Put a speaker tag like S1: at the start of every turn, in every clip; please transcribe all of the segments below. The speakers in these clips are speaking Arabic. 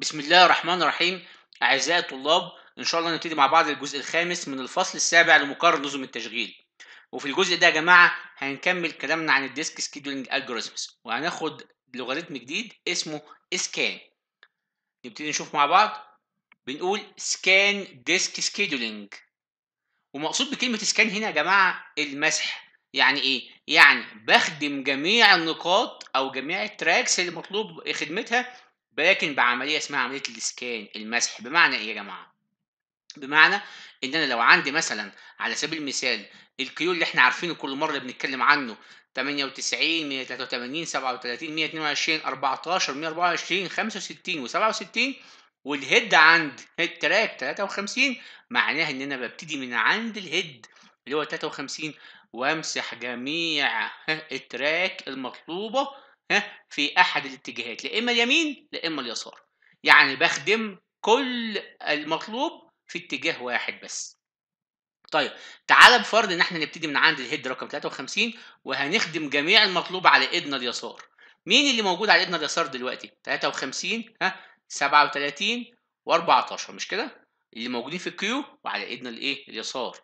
S1: بسم الله الرحمن الرحيم أعزائي الطلاب إن شاء الله نبتدي مع بعض الجزء الخامس من الفصل السابع لمقرر نظم التشغيل وفي الجزء ده يا جماعة هنكمل كلامنا عن الديسك سكيدولينج ألجوريزمز وهناخد لوغاريتم جديد اسمه سكان نبتدي نشوف مع بعض بنقول سكان ديسك سكيدولينج ومقصود بكلمة سكان هنا يا جماعة المسح يعني ايه؟ يعني بخدم جميع النقاط او جميع التراكس اللي مطلوب خدمتها ولكن بعملية اسمها عملية الإسكان المسح بمعنى إيه يا جماعة؟ بمعنى إن أنا لو عندي مثلا على سبيل المثال الكيو اللي إحنا عارفينه كل مرة بنتكلم عنه 98 183 37 122 14 124 65 و67 والهيد عند هيد تراك 53 معناها ان انا ببتدي من عند الهيد اللي هو 53 وامسح جميع التراك المطلوبه في احد الاتجاهات لا اما اليمين لا اما اليسار يعني بخدم كل المطلوب في اتجاه واحد بس طيب تعالى بفرض ان احنا نبتدي من عند الهيد رقم 53 وهنخدم جميع المطلوب على ايدنا اليسار مين اللي موجود على ايدنا اليسار دلوقتي 53 ها 37 و14 مش كده اللي موجودين في الكيو وعلى ايدنا الايه اليسار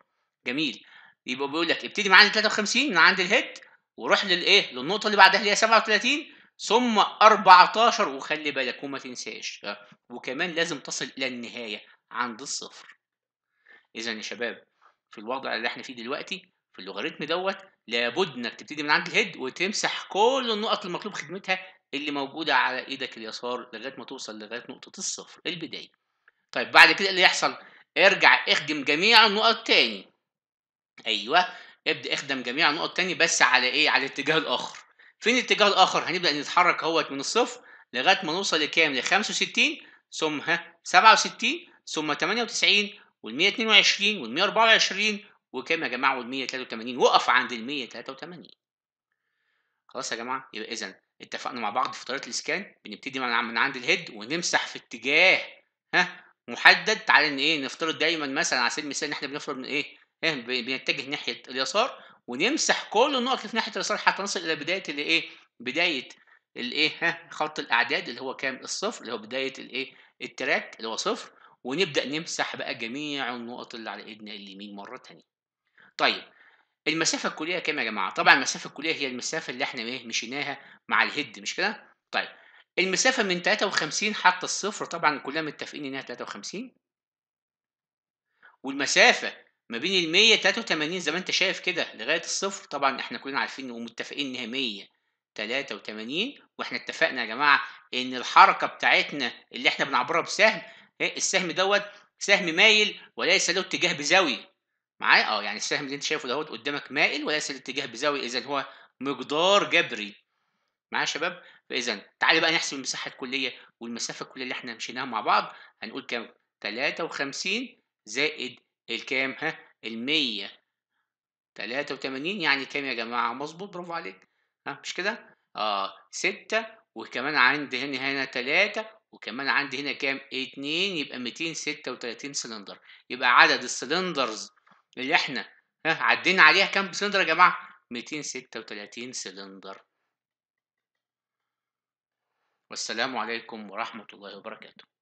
S1: جميل يبقى بيقول لك ابتدي من عند 53 من عند الهيد وروح للايه للنقطه اللي بعدها اللي هي 37 ثم 14 وخلي بالك وما تنساش آه، وكمان لازم تصل الى النهايه عند الصفر اذا يا شباب في الوضع اللي احنا فيه دلوقتي في اللوغاريتم دوت لابد انك تبتدي من عند الهيد وتمسح كل النقط المطلوب خدمتها اللي موجوده على ايدك اليسار لغايه ما توصل لغايه نقطه الصفر البدايه طيب بعد كده اللي يحصل ارجع اخدم جميع النقط تاني ايوه ابدا اخدم جميع النقط تاني بس على ايه على الاتجاه الاخر فين الاتجاه الاخر هنبدا نتحرك اهوت من الصفر لغايه ما نوصل لكام ل 65 ثم ها 67 ثم 98 وال 122 وال 124 وكام يا جماعه وال 183 وقف عند ال 183 خلاص يا جماعه يبقى اذا اتفقنا مع بعض في طريقه الاسكان بنبتدي من عند الهيد ونمسح في اتجاه ها محدد تعالى ان ايه نفترض دايما مثلا على سبيل المثال ان احنا بنفترض من ايه بنتجه ناحيه اليسار ونمسح كل النقط اللي في ناحيه اليسار حتى نصل الى بدايه الايه؟ بدايه الايه؟ ها خط الاعداد اللي هو كام؟ الصفر اللي هو بدايه الايه؟ التراك اللي هو صفر ونبدا نمسح بقى جميع النقط اللي على ايدنا اليمين مره ثانيه. طيب المسافه الكليه كام يا جماعه؟ طبعا المسافه الكليه هي المسافه اللي احنا ايه مشيناها مع الهيد مش كده؟ طيب المسافه من 53 حتى الصفر طبعا كلنا متفقين انها 53 والمسافه ما بين ال 183 زي ما انت شايف كده لغايه الصفر طبعا احنا كلنا عارفين ومتفقين ان هي 183 واحنا اتفقنا يا جماعه ان الحركه بتاعتنا اللي احنا بنعبرها بسهم إيه، السهم دوت سهم مايل وليس له اتجاه بزاوي معايا اه يعني السهم اللي انت شايفه دوت قدامك مائل وليس له اتجاه بزاوي اذا هو مقدار جبري معايا يا شباب فاذا تعالى بقى نحسب المساحه الكليه والمسافه الكليه اللي احنا مشيناها مع بعض هنقول كام 53 زائد الكام ها المية تلاتة وتمانين يعني كام يا جماعة مظبوط برافو عليك ها مش كده اه ستة وكمان عندي هنا هنا تلاتة وكمان عندي هنا كام اتنين يبقى ميتين ستة وتلاتين سلندر يبقى عدد السلندرز اللي احنا ها عدينا عليها كام سلندر يا جماعة ميتين ستة وتلاتين سلندر والسلام عليكم ورحمة الله وبركاته